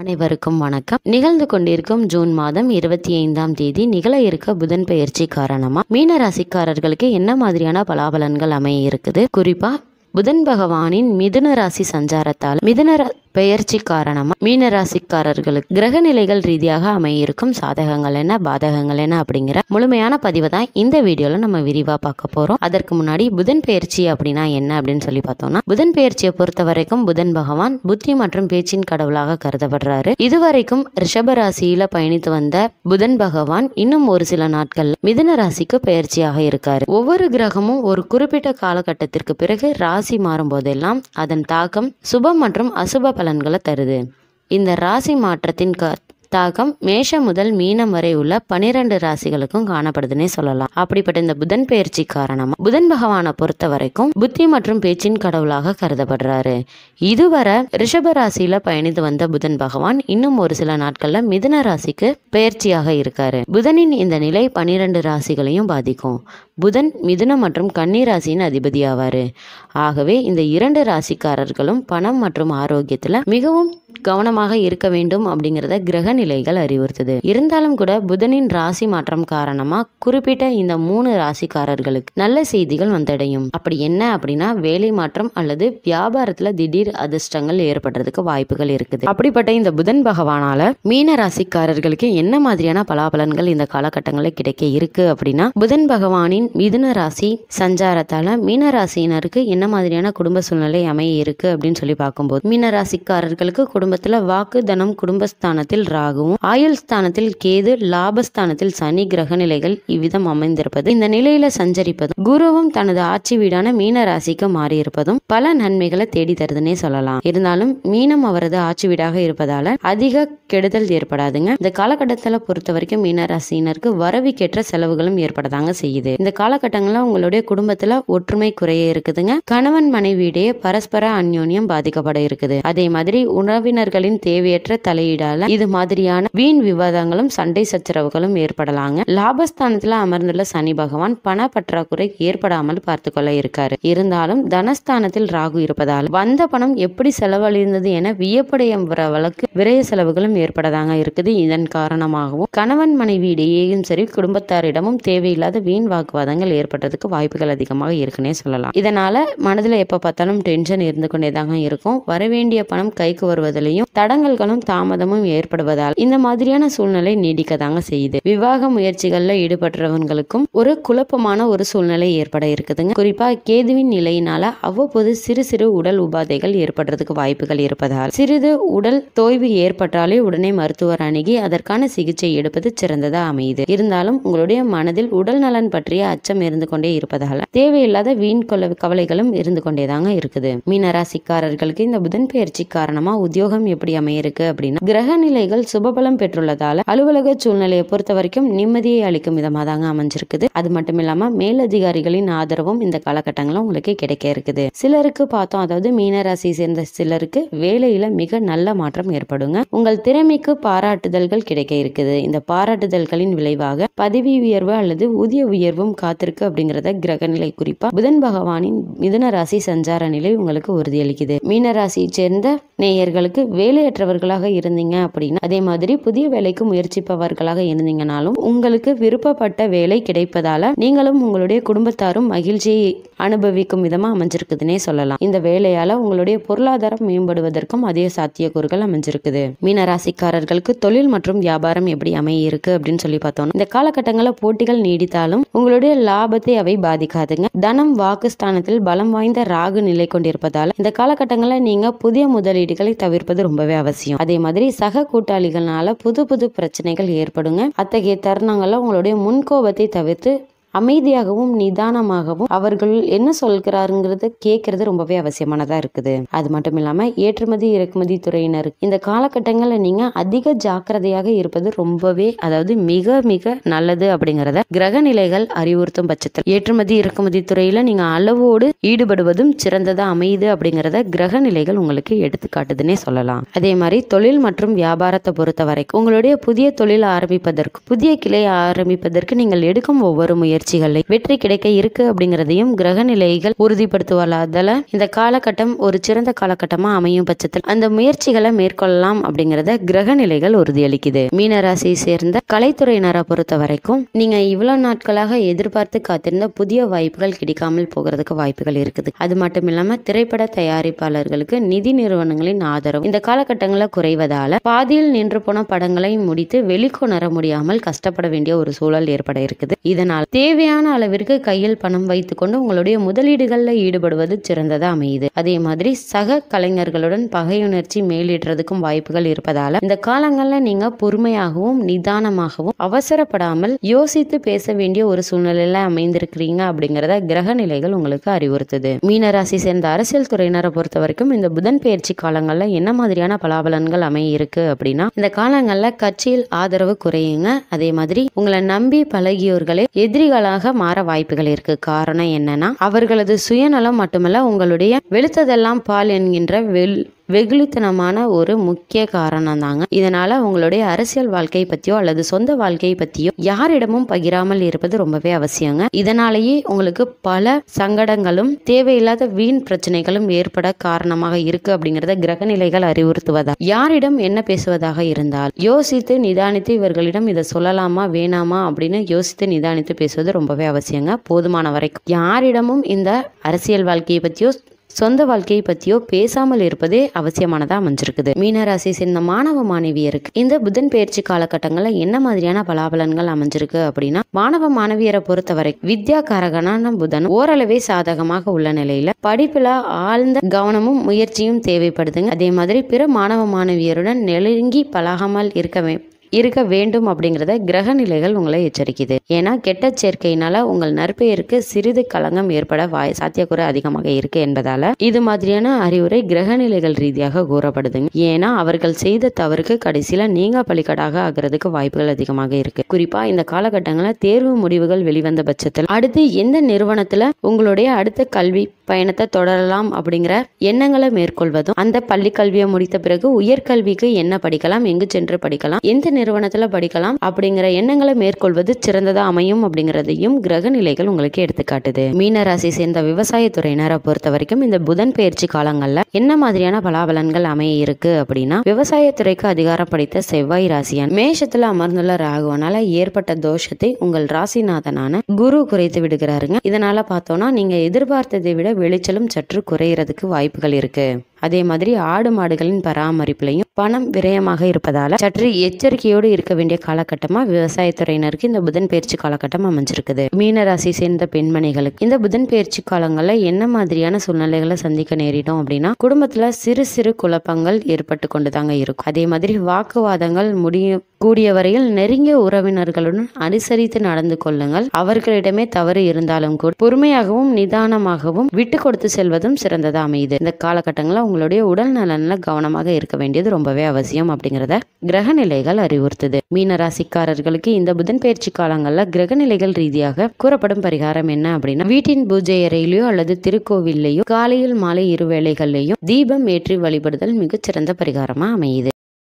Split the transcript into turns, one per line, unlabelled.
அனைவருக்கும் வணக்கம் நிகழ்ந்து கொண்டிருக்கும் ஜூன் மாதம் இருபத்தி ஐந்தாம் தேதி நிகழ இருக்க புதன் பயிற்சி காரணமா மீன ராசிக்காரர்களுக்கு என்ன மாதிரியான பலாபலன்கள் அமைய இருக்குது குறிப்பா புதன் பகவானின் மிதுன ராசி சஞ்சாரத்தால் மிதுன பெயர்ச்சி காரணமாக மீனராசிக்காரர்களுக்கு கிரகநிலைகள் ரீதியாக அமையிருக்கும் சாதகங்கள் என்ன பாதகங்கள் என்ன அப்படிங்கிற முழுமையான பதிவை தான் இந்த வீடியோவில் நம்ம விரிவாக பார்க்க போகிறோம் அதற்கு முன்னாடி புதன் பெயர்ச்சி அப்படின்னா என்ன அப்படின்னு சொல்லி பார்த்தோம்னா புதன் பெயர்ச்சியை பொறுத்த வரைக்கும் புதன் பகவான் புத்தி மற்றும் பேச்சின் கடவுளாக கருதப்படுறாரு இதுவரைக்கும் ரிஷப ராசியில பயணித்து வந்த புதன் பகவான் இன்னும் ஒரு சில நாட்கள் மிதுன ராசிக்கு பெயர்ச்சியாக இருக்காரு ஒவ்வொரு கிரகமும் ஒரு குறிப்பிட்ட காலகட்டத்திற்கு பிறகு ராசி மாறும் போதெல்லாம் அதன் தாக்கம் சுபம் மற்றும் அசுப பலன்களை தருது இந்த ராசி மாற்றத்தின் க தாகம் மேஷம் முதல் மீனம் வரை உள்ள பனிரெண்டு ராசிகளுக்கும் காணப்படுதுன்னே சொல்லலாம் அப்படிப்பட்ட இந்த புதன் பயிற்சி காரணமா புதன் பகவானை பொறுத்த வரைக்கும் புத்தி மற்றும் பேச்சின் கடவுளாக கருதப்படுறாரு இதுவரை ரிஷப ராசியில பயணித்து வந்த புதன் பகவான் இன்னும் ஒரு சில நாட்கள்ல மிதுன ராசிக்கு பயிற்சியாக இருக்காரு புதனின் இந்த நிலை பனிரெண்டு ராசிகளையும் பாதிக்கும் புதன் மிதுனம் மற்றும் கன்னி ராசியின் அதிபதியாவாரு ஆகவே இந்த இரண்டு ராசிக்காரர்களும் பணம் மற்றும் ஆரோக்கியத்துல மிகவும் கவனமாக இருக்க வேண்டும் அப்படிங்கிறத கிரக நிலைகள் அறிவுறுத்துது இருந்தாலும் கூட புதனின் ராசி மாற்றம் காரணமா குறிப்பிட்ட இந்த மூணு ராசிக்காரர்களுக்கு நல்ல செய்திகள் வந்தடையும் அப்படி என்ன அப்படின்னா வேலை மாற்றம் அல்லது வியாபாரத்துல திடீர் அதிர்ஷ்டங்கள் ஏற்படுறதுக்கு வாய்ப்புகள் இருக்குது அப்படிப்பட்ட இந்த புதன் பகவானால மீன ராசிக்காரர்களுக்கு என்ன மாதிரியான பலாபலன்கள் இந்த காலகட்டங்களில் கிடைக்க இருக்கு அப்படின்னா புதன் பகவானின் மிதுன ராசி சஞ்சாரத்தால மீன ராசியினருக்கு என்ன மாதிரியான குடும்ப சூழ்நிலை அமைய இருக்கு அப்படின்னு சொல்லி பார்க்கும்போது மீன ராசிக்காரர்களுக்கு குடும்ப குடும்பத்தில் வாக்கு தனம் குடும்பஸ்தானத்தில் ராகுவும் ஆயுள் ஸ்தானத்தில் கேது லாபஸ்தானத்தில் சனி கிரக நிலைகள் இவ்விதம் அமைந்திருப்பது இந்த நிலையில சஞ்சரிப்பதும் குருவும் தனது ஆட்சி வீடான மீன ராசிக்கு மாறியிருப்பதும் பல நன்மைகளை தேடி தருதுன்னே சொல்லலாம் இருந்தாலும் மீனம் அவரது ஆட்சி வீடாக இருப்பதால அதிக கெடுதல் ஏற்படாதுங்க இந்த காலகட்டத்தில் பொறுத்த வரைக்கும் மீனராசினருக்கு வரவிக்கேற்ற செலவுகளும் ஏற்படதாங்க செய்யுது இந்த காலகட்டங்களில் உங்களுடைய குடும்பத்துல ஒற்றுமை குறைய இருக்குதுங்க கணவன் மனைவியிடையே பரஸ்பர அந்யோன்யம் பாதிக்கப்பட இருக்குது அதே மாதிரி உணவின் உறவினர்களின் தேவையற்ற தலையீடால இது மாதிரியான வீண் விவாதங்களும் சண்டை சச்சரவுகளும் ஏற்படலாங்க லாபஸ்தானத்துல அமர்ந்துள்ள சனி பகவான் பண பற்றாக்குறை ஏற்படாமல் பார்த்து இருக்காரு இருந்தாலும் தனஸ்தானத்தில் ராகு இருப்பதால் வந்த பணம் எப்படி செலவழிந்தது என வியப்படைய வழக்கு விரைய செலவுகளும் ஏற்படதாங்க இருக்குது இதன் காரணமாகவும் கணவன் மனைவி இடையேயும் சரி குடும்பத்தாரிடமும் தேவையில்லாத வீண் வாக்குவாதங்கள் ஏற்பட்டதுக்கு வாய்ப்புகள் அதிகமாக இருக்குன்னே சொல்லலாம் இதனால மனதில் எப்போ பார்த்தாலும் டென்ஷன் இருந்து கொண்டேதாங்க இருக்கும் வரவேண்டிய பணம் கைக்கு வருவதில் சூழ்நிலையும் தடங்கல்களும் தாமதமும் ஏற்படுவதால் இந்த மாதிரியான சூழ்நிலை நீடிக்கதாங்க செய்யுது விவாக முயற்சிகள்ல ஈடுபடுறவங்களுக்கும் ஒரு குழப்பமான ஒரு சூழ்நிலை ஏற்பட இருக்குதுங்க குறிப்பா கேதுவின் நிலையினால அவ்வப்போது சிறு சிறு உடல் உபாதைகள் ஏற்படுறதுக்கு வாய்ப்புகள் இருப்பதால் சிறிது உடல் தோய்வு ஏற்பட்டாலே உடனே மருத்துவர் அணுகி அதற்கான சிகிச்சை எடுப்பது சிறந்ததா அமையுது இருந்தாலும் உங்களுடைய மனதில் உடல் நலன் பற்றிய அச்சம் இருந்து கொண்டே இருப்பதால் தேவையில்லாத வீண் கொள்ள கவலைகளும் இருந்து கொண்டேதாங்க இருக்குது மீனராசிக்காரர்களுக்கு இந்த புதன் பயிற்சி காரணமா உத்தியோகம் யோகம் எப்படி அமையிருக்கு அப்படின்னா கிரக நிலைகள் சுபபலம் பெற்றுள்ளதால அலுவலக சூழ்நிலையை பொறுத்த வரைக்கும் நிம்மதியை அளிக்கும் விதமாக தாங்க அமைஞ்சிருக்குது அது மட்டும் இல்லாம மேலதிகாரிகளின் ஆதரவும் இந்த காலகட்டங்களும் உங்களுக்கு கிடைக்க இருக்குது சிலருக்கு பார்த்தோம் அதாவது மீனராசியை சேர்ந்த சிலருக்கு வேலையில மிக நல்ல மாற்றம் ஏற்படுங்க உங்கள் திறமைக்கு பாராட்டுதல்கள் கிடைக்க இருக்குது இந்த பாராட்டுதல்களின் விளைவாக பதவி உயர்வு அல்லது ஊதிய உயர்வும் காத்திருக்கு அப்படிங்கறத கிரகநிலை குறிப்பா புதன் பகவானின் மிதனராசி ராசி சஞ்சார நிலை உங்களுக்கு உறுதியளிக்குது மீனராசியை சேர்ந்த நேயர்களுக்கு வேலையற்றவர்களாக இருந்தீங்க அப்படின்னா அதே மாதிரி புதிய வேலைக்கு முயற்சிப்பவர்களாக இருந்தீங்கனாலும் உங்களுக்கு விருப்பப்பட்ட வேலை கிடைப்பதால நீங்களும் உங்களுடைய குடும்பத்தாரும் மகிழ்ச்சியை அனுபவிக்கும் விதமா அமைஞ்சிருக்குதுன்னே சொல்லலாம் இந்த வேலையால உங்களுடைய பொருளாதாரம் மேம்படுவதற்கும் அதே சாத்தியக்கூறுகள் அமைஞ்சிருக்குது மீன ராசிக்காரர்களுக்கு தொழில் மற்றும் வியாபாரம் எப்படி அமையிருக்கு அப்படின்னு சொல்லி பார்த்தோம் இந்த காலகட்டங்களில் போட்டிகள் நீடித்தாலும் உங்களுடைய லாபத்தை அவை பாதிக்காதுங்க தனம் வாக்கு ஸ்தானத்தில் பலம் வாய்ந்த ராகு நிலை கொண்டிருப்பதால் இந்த காலகட்டங்களில் நீங்க புதிய முதலீடுகளை தவிர்ப்பது பண்றது ரொம்பவே அவசியம் அதே மாதிரி சக கூட்டாளிகள்னால புது புது பிரச்சனைகள் ஏற்படுங்க அத்தகைய தருணங்கள்ல உங்களுடைய முன்கோபத்தை தவிர்த்து அமைதியாகவும் நிதானமாகவும் அவர்கள் என்ன சொல்கிறாருங்கிறத கேட்கறது ரொம்பவே அவசியமானதா இருக்குது அது மட்டும் இல்லாம ஏற்றுமதி இறக்குமதி துறையினர் இந்த காலகட்டங்களில் நீங்க அதிக ஜாக்கிரதையாக இருப்பது ரொம்பவே அதாவது மிக மிக நல்லது அப்படிங்கிறத கிரக நிலைகள் அறிவுறுத்தும் பட்சத்தில் ஏற்றுமதி இறக்குமதி துறையில நீங்க அளவோடு ஈடுபடுவதும் சிறந்ததா அமையுது அப்படிங்கிறத கிரக நிலைகள் உங்களுக்கு எடுத்துக்காட்டுதுன்னே சொல்லலாம் அதே மாதிரி தொழில் மற்றும் வியாபாரத்தை பொறுத்த வரைக்கும் உங்களுடைய புதிய தொழில் ஆரம்பிப்பதற்கு புதிய கிளை ஆரம்பிப்பதற்கு நீங்கள் எடுக்கும் ஒவ்வொரு முயற்சி முயற்சிகளை வெற்றி கிடைக்க இருக்கு அப்படிங்கிறதையும் கிரக நிலைகள் உறுதிப்படுத்துவதால இந்த காலகட்டம் ஒரு சிறந்த காலகட்டமா அமையும் பட்சத்தில் அந்த முயற்சிகளை மேற்கொள்ளலாம் அப்படிங்கிறத கிரக நிலைகள் உறுதியளிக்குது மீனராசியை சேர்ந்த கலைத்துறையினரை பொறுத்த வரைக்கும் நீங்க இவ்வளவு நாட்களாக எதிர்பார்த்து காத்திருந்த புதிய வாய்ப்புகள் கிடைக்காமல் போகிறதுக்கு வாய்ப்புகள் இருக்குது அது மட்டும் இல்லாம திரைப்பட தயாரிப்பாளர்களுக்கு நிதி நிறுவனங்களின் ஆதரவு இந்த காலகட்டங்களை குறைவதால பாதியில் நின்று போன படங்களை முடித்து வெளிக்கொணர முடியாமல் கஷ்டப்பட வேண்டிய ஒரு சூழல் ஏற்பட இருக்குது இதனால் தே தேவையான அளவிற்கு கையில் பணம் வைத்துக்கொண்டு உங்களுடைய முதலீடுகளில் ஈடுபடுவது சிறந்ததாக அமையுது அதே மாதிரி சக கலைஞர்களுடன் பகையுணர்ச்சி மேலிடுறதுக்கும் வாய்ப்புகள் இருப்பதால இந்த காலங்களில் நீங்க பொறுமையாகவும் நிதானமாகவும் அவசரப்படாமல் யோசித்து பேச வேண்டிய ஒரு சூழ்நிலையில அமைந்திருக்கிறீங்க அப்படிங்கிறத கிரக நிலைகள் உங்களுக்கு அறிவுறுத்துது மீனராசி சேர்ந்த அரசியல் துறையினரை பொறுத்த வரைக்கும் இந்த புதன் பயிற்சி காலங்களில் என்ன மாதிரியான பலாபலன்கள் அமையிருக்கு அப்படின்னா இந்த காலங்களில் கட்சியில் ஆதரவு குறையுங்க அதே மாதிரி உங்களை நம்பி பழகியோர்களே எதிரிகள் முட்டாள்களாக மாற வாய்ப்புகள் இருக்கு காரணம் என்னன்னா அவர்களது சுயநலம் மட்டுமல்ல உங்களுடைய வெளுத்ததெல்லாம் பால் என்கின்ற வெல் வெகுளித்தனமான ஒரு முக்கிய காரணம் தாங்க இதனால் உங்களுடைய அரசியல் வாழ்க்கை பற்றியோ அல்லது சொந்த வாழ்க்கையை பற்றியோ யாரிடமும் பகிராமல் இருப்பது ரொம்பவே அவசியங்க இதனாலேயே உங்களுக்கு பல சங்கடங்களும் தேவையில்லாத வீண் பிரச்சனைகளும் ஏற்பட காரணமாக இருக்கு அப்படிங்கிறத கிரகநிலைகள் அறிவுறுத்துவதா யாரிடம் என்ன பேசுவதாக இருந்தால் யோசித்து நிதானித்து இவர்களிடம் இதை சொல்லலாமா வேணாமா அப்படின்னு யோசித்து நிதானித்து பேசுவது ரொம்பவே அவசியங்க போதுமான வரைக்கும் யாரிடமும் இந்த அரசியல் வாழ்க்கையை பற்றியோ சொந்த வாழ்க்கையை பற்றியோ பேசாமல் இருப்பதே அவசியமானதாக அமைஞ்சிருக்குது மீனராசி சேர்ந்த மாணவ மாணவியருக்கு இந்த புதன் பயிற்சி காலகட்டங்களில் என்ன மாதிரியான பலாபலன்கள் அமைஞ்சிருக்கு அப்படின்னா மாணவ மாணவியரை பொறுத்தவரை வித்யா காரகனான புதன் ஓரளவே சாதகமாக உள்ள நிலையில படிப்புல ஆழ்ந்த கவனமும் முயற்சியும் தேவைப்படுதுங்க அதே மாதிரி பிற மாணவ மாணவியருடன் நெருங்கி பழகாமல் இருக்கவே இருக்க வேண்டும் அப்படிங்கிறத கிரக நிலைகள் உங்களை எச்சரிக்குது ஏன்னா கெட்ட சேர்க்கையினால உங்கள் நற்பெயருக்கு சிறிது களங்கம் ஏற்பட வாய் சாத்தியக்கூறு அதிகமாக இருக்கு என்பதால இது மாதிரியான அறிவுரை கிரக நிலைகள் ரீதியாக கூறப்படுது ஏன்னா அவர்கள் செய்த தவறுக்கு கடைசியில நீங்க பலிக்கடாக ஆகிறதுக்கு வாய்ப்புகள் அதிகமாக இருக்கு குறிப்பா இந்த காலகட்டங்களில் தேர்வு முடிவுகள் வெளிவந்த பட்சத்தில் அடுத்து எந்த நிறுவனத்துல உங்களுடைய அடுத்த கல்வி பயணத்தை தொடரலாம் அப்படிங்கிற எண்ணங்களை மேற்கொள்வதும் அந்த பள்ளி கல்வியை முடித்த பிறகு உயர்கல்விக்கு என்ன படிக்கலாம் எங்கு சென்று படிக்கலாம் எந்த நிறுவனத்துல படிக்கலாம் அப்படிங்கிற எண்ணங்களை மேற்கொள்வது சிறந்ததா அமையும் அப்படிங்கிறதையும் கிரக நிலைகள் உங்களுக்கு எடுத்துக்காட்டுது மீனராசி சேர்ந்த விவசாய துறையினரை பொறுத்த வரைக்கும் இந்த புதன் பயிற்சி காலங்கள்ல என்ன மாதிரியான பலாபலன்கள் அமைய இருக்கு அப்படின்னா விவசாய துறைக்கு அதிகாரம் படித்த செவ்வாய் ராசியான் மேஷத்துல அமர்ந்துள்ள ராகுவனால ஏற்பட்ட தோஷத்தை உங்கள் ராசிநாதனான குரு குறைத்து விடுகிறாருங்க இதனால பார்த்தோம்னா நீங்க எதிர்பார்த்ததை விட விளைச்சலும் சற்று குறையிறதுக்கு வாய்ப்புகள் இருக்குது அதே மாதிரி ஆடு மாடுகளின் பராமரிப்புலையும் பணம் விரயமாக இருப்பதால் சற்று எச்சரிக்கையோடு இருக்க வேண்டிய காலகட்டமாக விவசாயத்துறையினருக்கு இந்த புதன் பயிற்சி காலகட்டம் அமைஞ்சிருக்குது மீனராசி சேர்ந்த பெண்மணிகளுக்கு இந்த புதன் பயிற்சி காலங்களில் என்ன மாதிரியான சூழ்நிலைகளை சந்திக்க நேரிடும் அப்படின்னா குடும்பத்தில் சிறு சிறு குழப்பங்கள் ஏற்பட்டு கொண்டுதாங்க இருக்கும் அதே மாதிரி வாக்குவாதங்கள் முடியும் கூடிய வரையில் நெருங்கிய உறவினர்களுடன் அனுசரித்து நடந்து கொள்ளுங்கள் அவர்களிடமே தவறு இருந்தாலும் கூட பொறுமையாகவும் நிதானமாகவும் விட்டு கொடுத்து செல்வதும் சிறந்ததா அமையுது இந்த காலகட்டங்களில் உங்களுடைய உடல் நலனில் கவனமாக இருக்க வேண்டியது ரொம்பவே அவசியம் அப்படிங்கிறத கிரகநிலைகள் அறிவுறுத்துது மீன ராசிக்காரர்களுக்கு இந்த புதன் பயிற்சி காலங்களில் கிரகநிலைகள் ரீதியாக கூறப்படும் பரிகாரம் என்ன அப்படின்னா வீட்டின் பூஜை அறையிலையோ அல்லது திருக்கோவிலையோ காலையில் மாலை இருவேளைகள்லையும் தீபம் ஏற்றி வழிபடுதல் மிகச்சிறந்த பரிகாரமா அமையுது